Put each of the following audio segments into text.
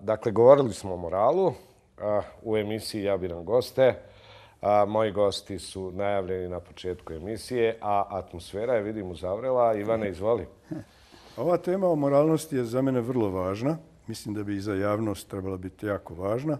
Dakle, govorili smo o moralu u emisiji Ja biram goste. Moji gosti su najavljeni na početku emisije, a atmosfera je, vidim, uzavrela. Ivane, izvoli. Ova tema o moralnosti je za mene vrlo važna. Mislim da bi i za javnost trebala biti jako važna,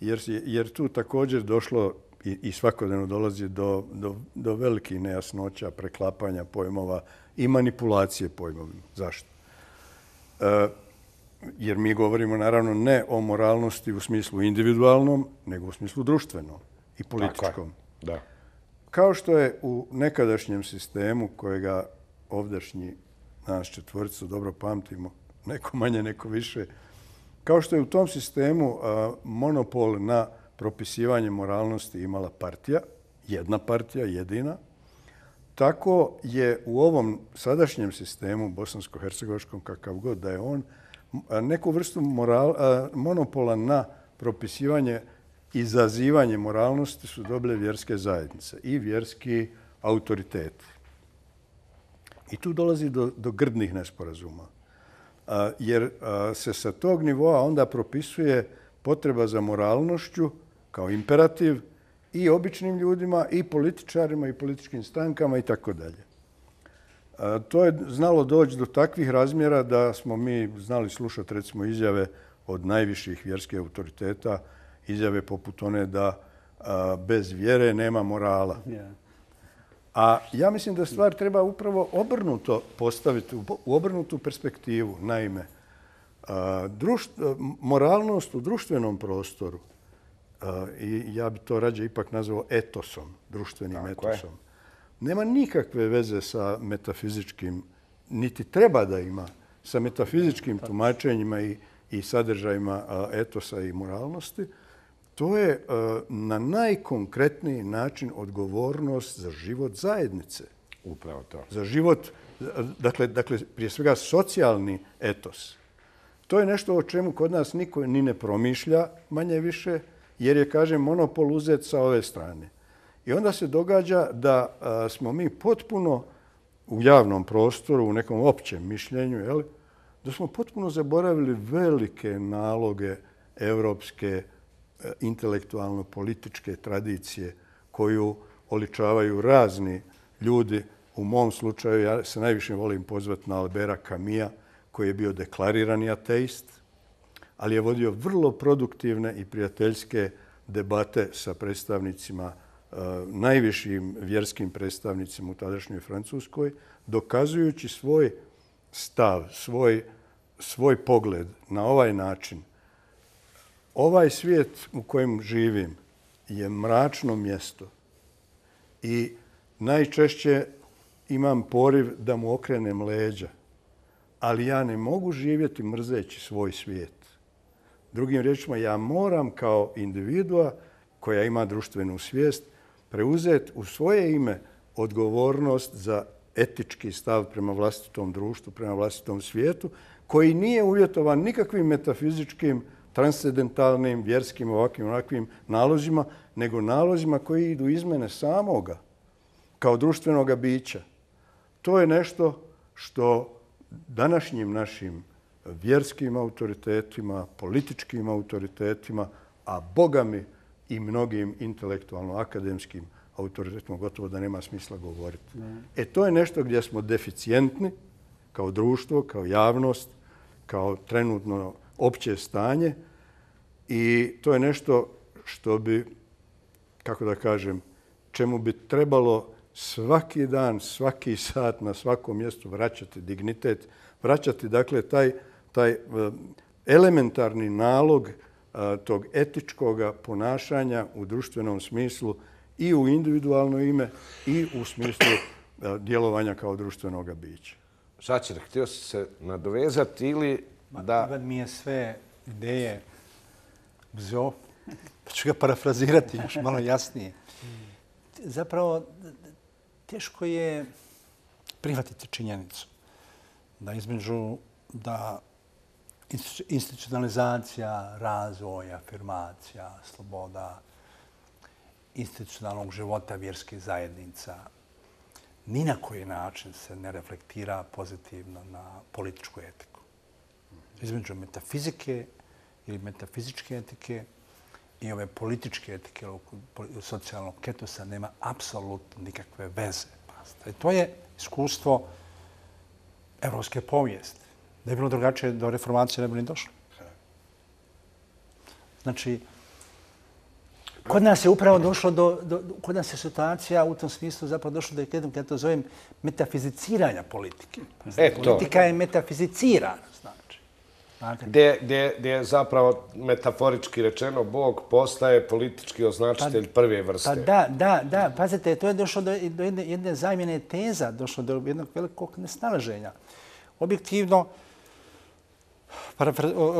jer, jer tu također došlo i, i svakodnevno dolazi do, do, do velikih nejasnoća, preklapanja pojmova i manipulacije pojmovima. Zašto? Zašto? E, jer mi govorimo naravno ne o moralnosti u smislu individualnom, nego u smislu društvenom i političkom. Da. Kao što je u nekadašnjem sistemu kojega ovdašnji nas četvrcu dobro pamtimo, neko manje, neko više, kao što je u tom sistemu a, monopol na propisivanje moralnosti imala partija, jedna partija, jedina, tako je u ovom sadašnjem sistemu, bosansko-hercegovačkom, kakav god da je on, neku vrstu moral, monopola na propisivanje i zazivanje moralnosti su doble vjerske zajednice i vjerski autoriteti. I tu dolazi do, do grdnih nesporazuma. Jer se sa tog nivoa onda propisuje potreba za moralnošću kao imperativ i običnim ljudima i političarima i političkim strankama i tako dalje. To je znalo doći do takvih razmjera da smo mi znali slušati recimo izjave od najviših vjerskih autoriteta, izjave poput one da bez vjere nema morala. A ja mislim da stvar treba upravo obrnuto postaviti, u obrnutu perspektivu. Naime, društ, moralnost u društvenom prostoru, i ja bi to rađe ipak nazvao etosom, društvenim etosom, nema nikakve veze sa metafizičkim, niti treba da ima, sa metafizičkim tumačenjima i, i sadržajima etosa i moralnosti. To je e, na najkonkretniji način odgovornost za život zajednice. Upravo to. Za život, dakle, dakle prije svega socijalni etos. To je nešto o čemu kod nas niko ni ne promišlja manje više, jer je, kažem, monopol uzet sa ove strane. I onda se događa da smo mi potpuno u javnom prostoru, u nekom općem mišljenju, jel, da smo potpuno zaboravili velike naloge evropske e, intelektualno-političke tradicije koju oličavaju razni ljudi. U mom slučaju ja se najviše volim pozvati na Albera Kamija, koji je bio deklarirani ateist, ali je vodio vrlo produktivne i prijateljske debate sa predstavnicima Albera Eh, najvišim vjerskim predstavnicima u tadašnjoj Francuskoj, dokazujući svoj stav, svoj, svoj pogled na ovaj način. Ovaj svijet u kojem živim je mračno mjesto i najčešće imam poriv da mu okrenem leđa, ali ja ne mogu živjeti mrzeći svoj svijet. Drugim rječima, ja moram kao individua koja ima društvenu svijest, preuzet u svoje ime odgovornost za etički stav prema vlastitom društvu, prema vlastitom svijetu, koji nije uvjetovan nikakvim metafizičkim, transcendentalnim, vjerskim, ovakvim, onakvim nalozima, nego nalozima koji idu iz mene samoga, kao društvenoga bića. To je nešto što današnjim našim vjerskim autoritetima, političkim autoritetima, a Boga mi, i mnogim intelektualno-akademskim autoritetima gotovo da nema smisla govoriti. E to je nešto gdje smo deficijentni kao društvo, kao javnost, kao trenutno opće stanje i to je nešto što bi, kako da kažem, čemu bi trebalo svaki dan, svaki sat, na svakom mjestu vraćati dignitet, vraćati dakle taj, taj eh, elementarni nalog tog etičkog ponašanja u društvenom smislu i u individualno ime i u smislu djelovanja kao društvenog bića. Šačer, htio si se nadovezati ili da... Ivan mi je sve ideje vzio, pa ću ga parafrazirati još malo jasnije. Zapravo, teško je prihvatiti činjenicu da između da institucionalizacija razvoja, afirmacija, sloboda institucionalnog života vjerskih zajednica ni na koji način se ne reflektira pozitivno na političku etiku. Između metafizike ili metafizičke etike i ove političke etike socijalnog ketosa nema apsolutno nikakve veze. I to je iskustvo evropske povijesti da je bilo drugačije, do reformacije ne bi ni došlo. Znači, kod nas je upravo došlo do, do kod nas je situacija u tom smislu zapravo došlo do jednog, kada to zovem, metafiziciranja politike. Znači, e Politika je metafizicirana, znači. Gdje gdje gdje zapravo metaforički rečeno Bog postaje politički označitelj pa prve vrste. Pa da, da, da, pazite, to je došlo do, jedne, jedne zamjene teza, došlo do jednog velikog nesnalaženja. Objektivno,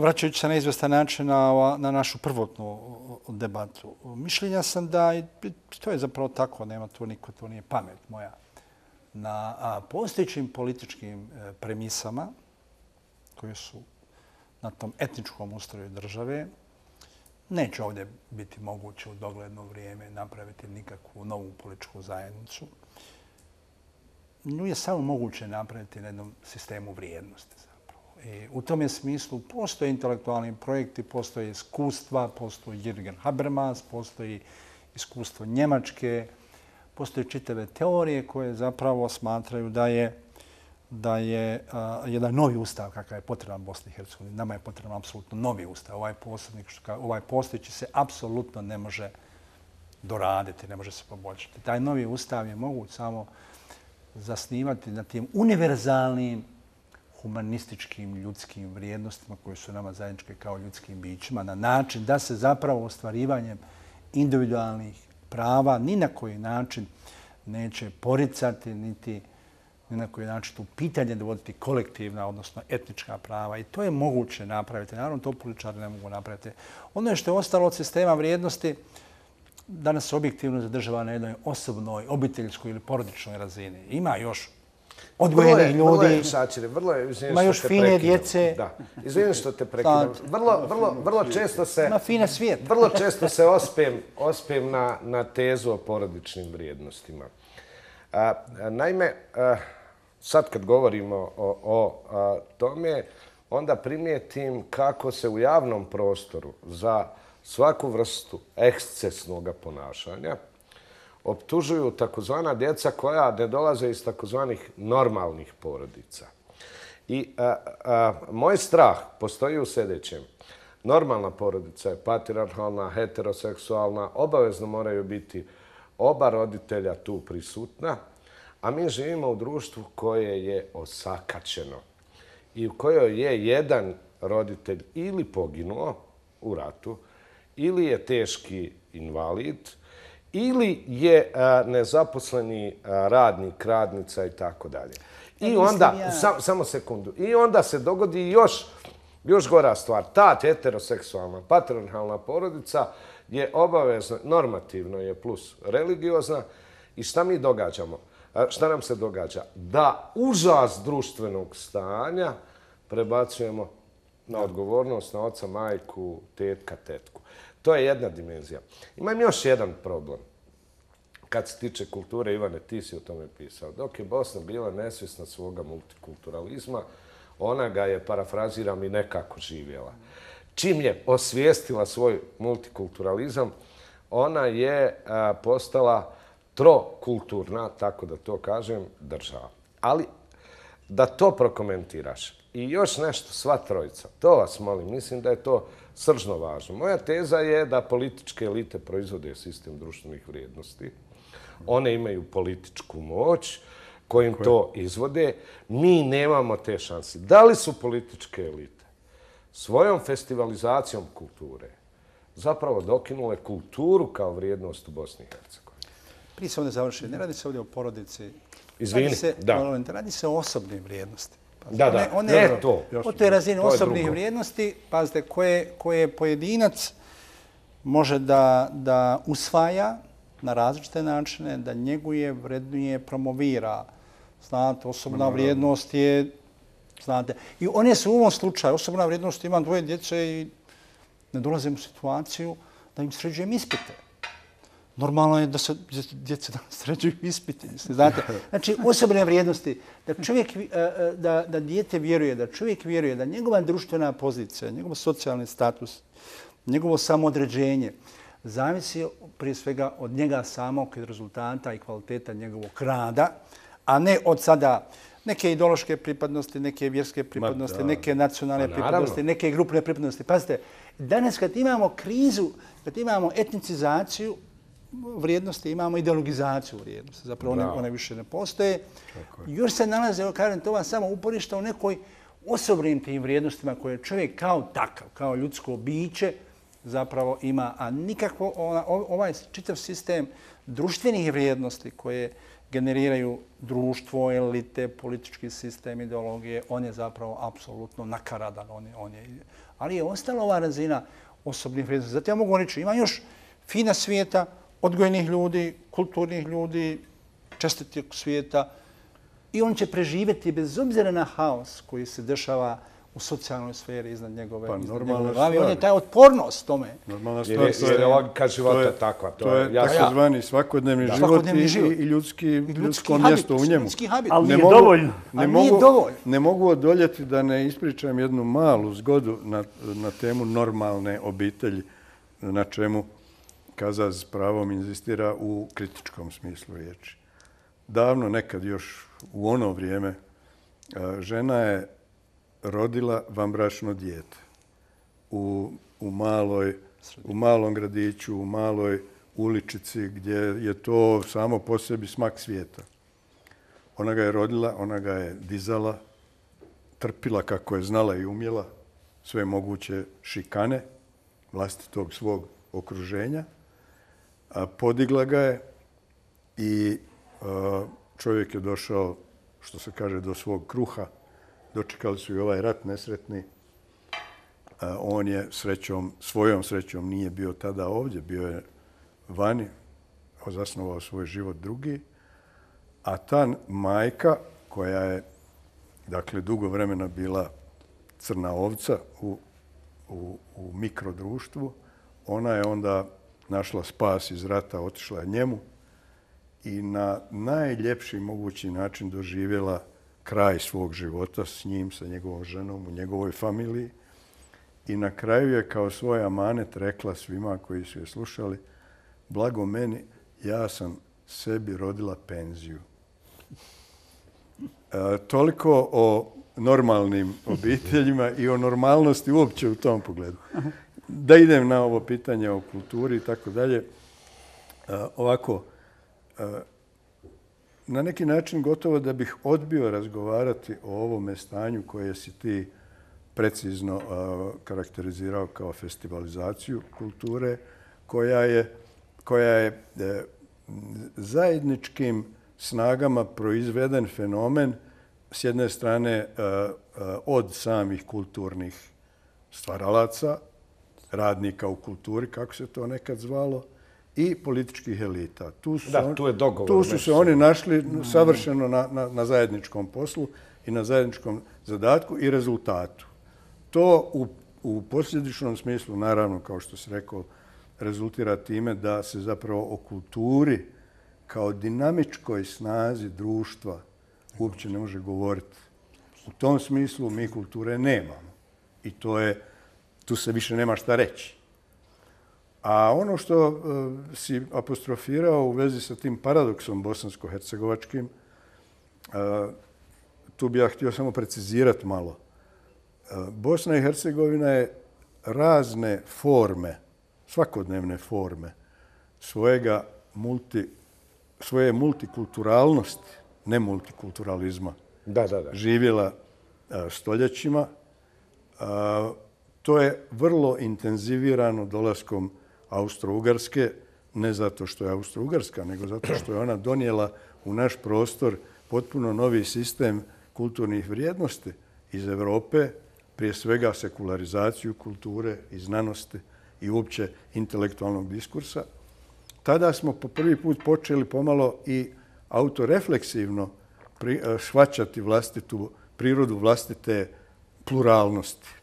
Vraćajući se na izvestan način na, na našu prvotnu debatu, mišljenja sam da to je zapravo tako, nema tu niko, to nije pamet moja. Na postojećim političkim e, premisama koje su na tom etničkom ustroju države, neće ovdje biti moguće u dogledno vrijeme napraviti nikakvu novu političku zajednicu. Nju je samo moguće napraviti na jednom sistemu vrijednosti. E, u tome smislu postoje intelektualni projekti, postoje iskustva, postoje Jürgen Habermas, postoje iskustvo Njemačke, postoje čitave teorije koje zapravo smatraju da je da je jedan novi ustav kakav je potreban Bosni i Hercegovini. Nama je potreban apsolutno novi ustav. Ovaj, posljednik, ovaj postojići se apsolutno ne može doraditi, ne može se poboljšati. Taj novi ustav je mogu samo zasnimati na tim univerzalnim humanističkim ljudskim vrijednostima koje su nama zajedničke kao ljudskim bićima, na način da se zapravo ostvarivanjem individualnih prava ni na koji način neće poricati, niti ni na koji način tu pitanje da voditi kolektivna, odnosno etnička prava. I to je moguće napraviti. Naravno, to političari ne mogu napraviti. Ono je što je ostalo od sistema vrijednosti, danas se objektivno zadržava na jednoj osobnoj, obiteljskoj ili porodičnoj razini. Ima još odgojenih ljudi. Vrlo je sačire, vrlo je, izvijem što te fine djece. Da, izvijem što te prekidam. Vrlo, vrlo, vrlo često se... Ma često se ospem, ospem na, na tezu o porodičnim vrijednostima. A, naime, sad kad govorimo o, o tome, onda primijetim kako se u javnom prostoru za svaku vrstu ekscesnog ponašanja, optužuju takozvana djeca koja ne dolaze iz takozvanih normalnih porodica. I a, a, moj strah postoji u sljedećem. Normalna porodica je patriarchalna, heteroseksualna, obavezno moraju biti oba roditelja tu prisutna, a mi živimo u društvu koje je osakačeno i u kojoj je jedan roditelj ili poginuo u ratu, ili je teški invalid, uh, ili je nezaposleni radnik, radnica i tako dalje. I onda, samo sekundu, i onda se dogodi još, još gora stvar. Ta heteroseksualna, patronalna porodica je obavezna, normativno je plus religiozna. I šta mi događamo? Šta nam se događa? Da užas društvenog stanja prebacujemo na odgovornost, na oca, majku, tetka, tetku. To je jedna dimenzija. Imam još jedan problem. Kad se tiče kulture, Ivane, ti si o tome pisao. Dok je Bosna bila nesvjesna svoga multikulturalizma, ona ga je, parafraziram, i nekako živjela. Čim je osvijestila svoj multikulturalizam, ona je postala trokulturna, tako da to kažem, država. Ali da to prokomentiraš. I još nešto, sva trojica. To vas molim. Mislim da je to sržno važno. Moja teza je da političke elite proizvode sistem društvenih vrijednosti. One imaju političku moć kojim to izvode. Mi nemamo te šanse. Da li su političke elite svojom festivalizacijom kulture zapravo dokinule kulturu kao vrijednost u Bosni i Hercegovini? Prije se ovdje završi. Ne radi se ovdje o porodici. Izvini, radi se, da. Radi se o osobnim vrijednostima. Da, da, one, one, ne e, to. Od te razine osobnih vrijednosti, pazite, koje, koje pojedinac može da, da usvaja na različite načine, da njeguje, vrednuje, promovira. Znate, osobna vrijednost je... Znate, I one su u ovom slučaju, osobna vrijednost, ima dvoje djece i ne dolaze u situaciju da im sređujem ispite normalno je da se djece danas sređuju ispiti. Znate? Znači, osobne vrijednosti, da, čovjek, e, e, da, da djete vjeruje, da čovjek vjeruje, da njegova društvena pozicija, njegov socijalni status, njegovo samodređenje, zavisi prije svega od njega samog i rezultata i kvaliteta njegovog rada, a ne od sada neke ideološke pripadnosti, neke vjerske pripadnosti, neke nacionalne pa pripadnosti, neke grupne pripadnosti. Pazite, danas kad imamo krizu, kad imamo etnicizaciju, vrijednosti, imamo ideologizaciju vrijednosti. Zapravo one, one više ne postoje. Još se nalaze, evo kažem, to vam samo uporišta u nekoj osobnim tim vrijednostima koje čovjek kao takav, kao ljudsko biće, zapravo ima, a nikakvo ona, ovaj čitav sistem društvenih vrijednosti koje generiraju društvo, elite, politički sistem, ideologije, on je zapravo apsolutno nakaradan. On je, on je. Ali je ostala ova razina osobnih vrijednosti. Zato ja mogu reći, ima još fina svijeta, odgojenih ljudi, kulturnih ljudi, čestitih svijeta. I on će preživjeti bez obzira na haos koji se dešava u socijalnoj sferi iznad njegove. Pa iznad normalna stvar. On je taj otpornost tome. Normalna stvar. to je, je logika života to takva. To, je, je ja. zvani svakodnevni, život, svakodnevni i, život i, ljudski, ljudsko mjesto u njemu. Ljudski habit. Ali nije dovoljno. Ne mogu, dovoljno. Ne mogu odoljeti da ne ispričam jednu malu zgodu na, na temu normalne obitelji, na čemu Kazaz pravom inzistira u kritičkom smislu riječi. Davno, nekad još u ono vrijeme, e, žena je rodila vambračno dijete u, u, maloj, u malom gradiću, u maloj uličici gdje je to samo po sebi smak svijeta. Ona ga je rodila, ona ga je dizala, trpila kako je znala i umjela sve moguće šikane vlasti tog svog okruženja – podigla ga je i čovjek je došao, što se kaže, do svog kruha. Dočekali su i ovaj rat nesretni. On je srećom, svojom srećom nije bio tada ovdje, bio je vani, zasnovao svoj život drugi. A ta majka, koja je dakle, dugo vremena bila crna ovca u, u, u mikrodruštvu, ona je onda našla spas iz rata, otišla je njemu i na najljepši mogući način doživjela kraj svog života s njim, sa njegovom ženom, u njegovoj familiji. I na kraju je kao svoj amanet rekla svima koji su je slušali, blago meni, ja sam sebi rodila penziju. E, toliko o normalnim obiteljima i o normalnosti uopće u tom pogledu da idem na ovo pitanje o kulturi i tako dalje, ovako, na neki način gotovo da bih odbio razgovarati o ovome stanju koje si ti precizno karakterizirao kao festivalizaciju kulture, koja je, koja je e, zajedničkim snagama proizveden fenomen s jedne strane od samih kulturnih stvaralaca, radnika u kulturi, kako se to nekad zvalo, i političkih elita. Tu su da, tu je dogovor. Tu su se oni našli mm. savršeno na, na, na zajedničkom poslu i na zajedničkom zadatku i rezultatu. To u, u posljedičnom smislu, naravno, kao što se rekao, rezultira time da se zapravo o kulturi kao dinamičkoj snazi društva uopće ne može govoriti. U tom smislu mi kulture nemamo. I to je tu se više nema šta reći. A ono što e, si apostrofirao u vezi sa tim paradoksom bosansko-hercegovačkim, e, tu bih ja htio samo precizirati malo. E, Bosna i Hercegovina je razne forme, svakodnevne forme, svojega multi, svoje multikulturalnosti, ne multikulturalizma, da, da, da. živjela e, stoljećima, e, To je vrlo intenzivirano dolaskom Austro-Ugarske, ne zato što je Austro-Ugarska, nego zato što je ona donijela u naš prostor potpuno novi sistem kulturnih vrijednosti iz Evrope, prije svega sekularizaciju kulture i znanosti i uopće intelektualnog diskursa. Tada smo po prvi put počeli pomalo i autorefleksivno eh, shvaćati vlastitu prirodu vlastite pluralnosti.